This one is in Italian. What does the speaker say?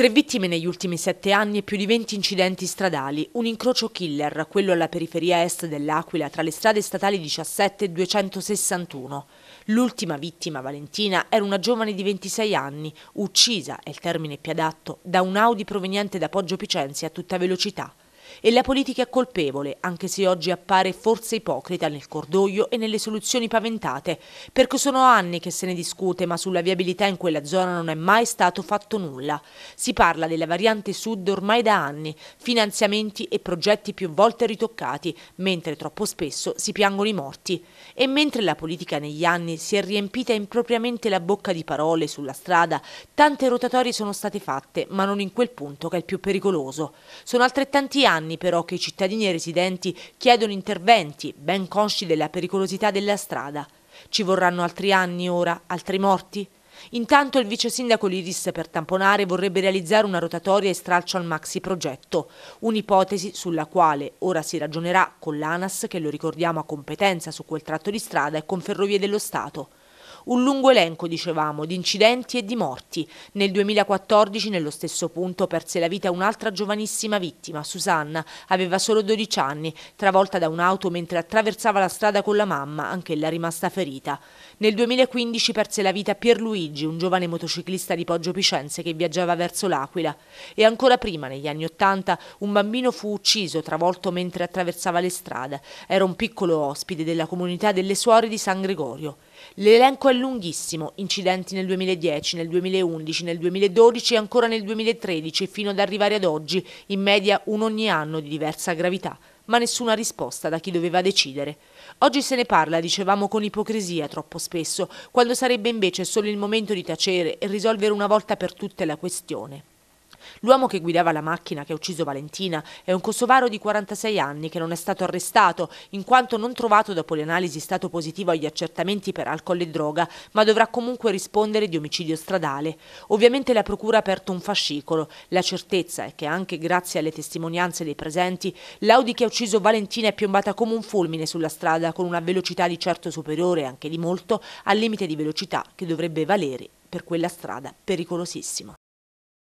Tre vittime negli ultimi sette anni e più di 20 incidenti stradali, un incrocio killer, quello alla periferia est dell'Aquila tra le strade statali 17 e 261. L'ultima vittima, Valentina, era una giovane di 26 anni, uccisa, è il termine più adatto, da un Audi proveniente da Poggio Picenzi a tutta velocità e la politica è colpevole, anche se oggi appare forse ipocrita nel cordoglio e nelle soluzioni paventate, perché sono anni che se ne discute, ma sulla viabilità in quella zona non è mai stato fatto nulla. Si parla della variante sud ormai da anni, finanziamenti e progetti più volte ritoccati, mentre troppo spesso si piangono i morti. E mentre la politica negli anni si è riempita impropriamente la bocca di parole sulla strada, tante rotatorie sono state fatte, ma non in quel punto che è il più pericoloso. Sono altrettanti anni anni però che i cittadini e i residenti chiedono interventi, ben consci della pericolosità della strada. Ci vorranno altri anni ora, altri morti? Intanto il vice sindaco Liris per tamponare vorrebbe realizzare una rotatoria e stralcio al maxi progetto, un'ipotesi sulla quale ora si ragionerà con l'ANAS che lo ricordiamo ha competenza su quel tratto di strada e con Ferrovie dello Stato. Un lungo elenco, dicevamo, di incidenti e di morti. Nel 2014 nello stesso punto perse la vita un'altra giovanissima vittima, Susanna, aveva solo 12 anni, travolta da un'auto mentre attraversava la strada con la mamma, anch'ella rimasta ferita. Nel 2015 perse la vita Pierluigi, un giovane motociclista di Poggio Picenze che viaggiava verso l'Aquila. E ancora prima, negli anni Ottanta, un bambino fu ucciso, travolto mentre attraversava le strade. Era un piccolo ospite della comunità delle Suore di San Gregorio. L'elenco è lunghissimo, incidenti nel 2010, nel 2011, nel 2012 e ancora nel 2013 fino ad arrivare ad oggi, in media un ogni anno di diversa gravità, ma nessuna risposta da chi doveva decidere. Oggi se ne parla, dicevamo, con ipocrisia troppo spesso, quando sarebbe invece solo il momento di tacere e risolvere una volta per tutte la questione. L'uomo che guidava la macchina che ha ucciso Valentina è un kosovaro di 46 anni che non è stato arrestato in quanto non trovato dopo le analisi stato positivo agli accertamenti per alcol e droga, ma dovrà comunque rispondere di omicidio stradale. Ovviamente la procura ha aperto un fascicolo. La certezza è che anche grazie alle testimonianze dei presenti, l'Audi che ha ucciso Valentina è piombata come un fulmine sulla strada con una velocità di certo superiore, anche di molto, al limite di velocità che dovrebbe valere per quella strada pericolosissima.